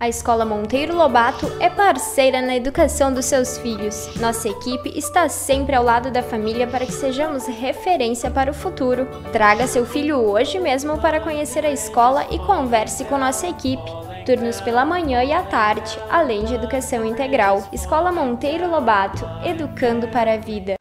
A Escola Monteiro Lobato é parceira na educação dos seus filhos. Nossa equipe está sempre ao lado da família para que sejamos referência para o futuro. Traga seu filho hoje mesmo para conhecer a escola e converse com nossa equipe. Turnos pela manhã e à tarde, além de educação integral. Escola Monteiro Lobato, educando para a vida.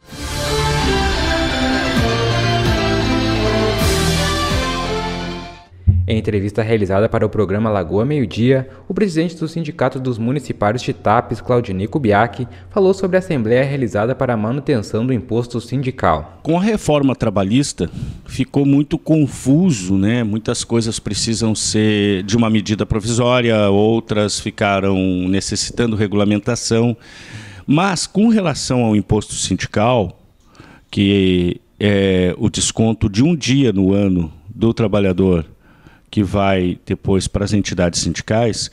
Em entrevista realizada para o programa Lagoa Meio Dia, o presidente do Sindicato dos Municipários Tapes, Claudinei Kubiak, falou sobre a assembleia realizada para a manutenção do imposto sindical. Com a reforma trabalhista, ficou muito confuso, né? Muitas coisas precisam ser de uma medida provisória, outras ficaram necessitando regulamentação. Mas com relação ao imposto sindical, que é o desconto de um dia no ano do trabalhador que vai depois para as entidades sindicais,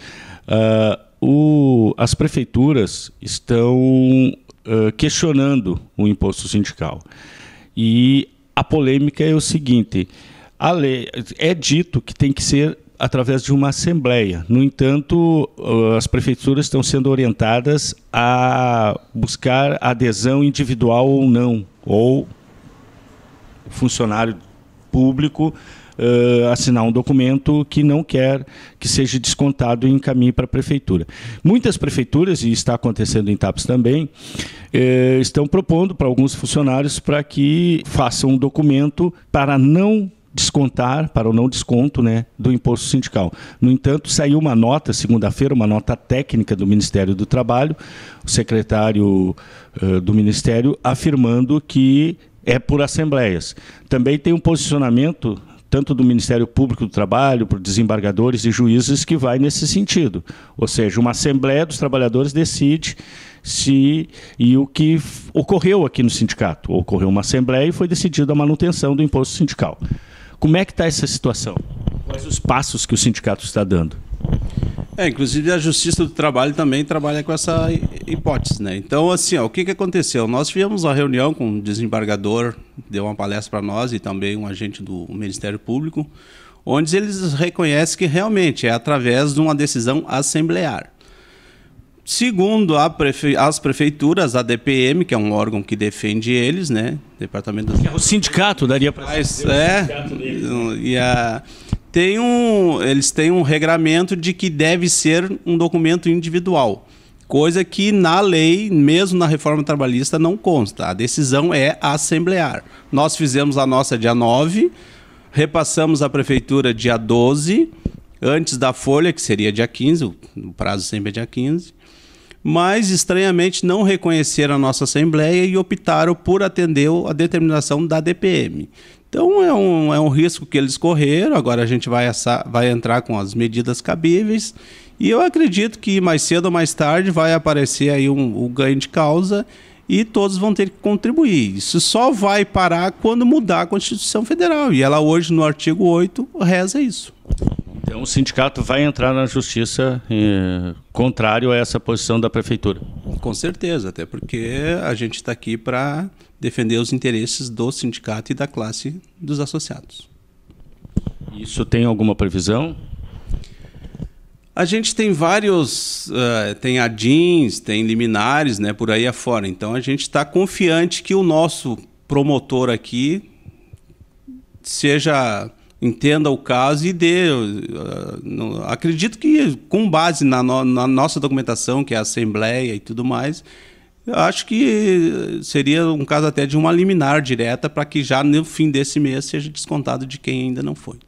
uh, o, as prefeituras estão uh, questionando o imposto sindical. E a polêmica é o seguinte: lei, é dito que tem que ser através de uma assembleia. No entanto, ah, as prefeituras estão sendo orientadas a buscar adesão individual ou não, ou funcionário público uh, assinar um documento que não quer que seja descontado e encaminhe para a prefeitura. Muitas prefeituras, e está acontecendo em TAPS também, uh, estão propondo para alguns funcionários para que façam um documento para não descontar para o não desconto né, do imposto sindical. No entanto, saiu uma nota, segunda-feira, uma nota técnica do Ministério do Trabalho, o secretário uh, do Ministério afirmando que é por assembleias. Também tem um posicionamento tanto do Ministério Público do Trabalho, por desembargadores e juízes, que vai nesse sentido. Ou seja, uma Assembleia dos Trabalhadores decide se. E o que ocorreu aqui no sindicato? Ocorreu uma Assembleia e foi decidida a manutenção do imposto sindical. Como é que está essa situação? Quais os passos que o sindicato está dando? É, inclusive a Justiça do Trabalho também trabalha com essa hipótese, né? Então, assim, ó, o que, que aconteceu? Nós tivemos uma reunião com um desembargador, deu uma palestra para nós e também um agente do Ministério Público, onde eles reconhecem que realmente é através de uma decisão assemblear. Segundo prefe... as prefeituras, a DPM, que é um órgão que defende eles, né? Departamento do... É o sindicato daria para... É, é, é, e a tem um, eles têm um regramento de que deve ser um documento individual, coisa que na lei, mesmo na reforma trabalhista, não consta. A decisão é assemblear. Nós fizemos a nossa dia 9, repassamos à prefeitura dia 12, antes da folha, que seria dia 15, o prazo sempre é dia 15. Mas estranhamente não reconheceram a nossa assembleia e optaram por atender a determinação da DPM. Então é um, é um risco que eles correram, agora a gente vai, assar, vai entrar com as medidas cabíveis e eu acredito que mais cedo ou mais tarde vai aparecer aí um, um ganho de causa e todos vão ter que contribuir. Isso só vai parar quando mudar a Constituição Federal e ela hoje no artigo 8 reza isso. Então o sindicato vai entrar na justiça eh, contrário a essa posição da prefeitura. Com certeza, até porque a gente está aqui para defender os interesses do sindicato e da classe dos associados. Isso tem alguma previsão? A gente tem vários, uh, tem adins, tem liminares, né, por aí afora. Então a gente está confiante que o nosso promotor aqui seja entenda o caso e dê. Uh, no, acredito que com base na, no, na nossa documentação, que é a assembleia e tudo mais, eu acho que seria um caso até de uma liminar direta para que já no fim desse mês seja descontado de quem ainda não foi.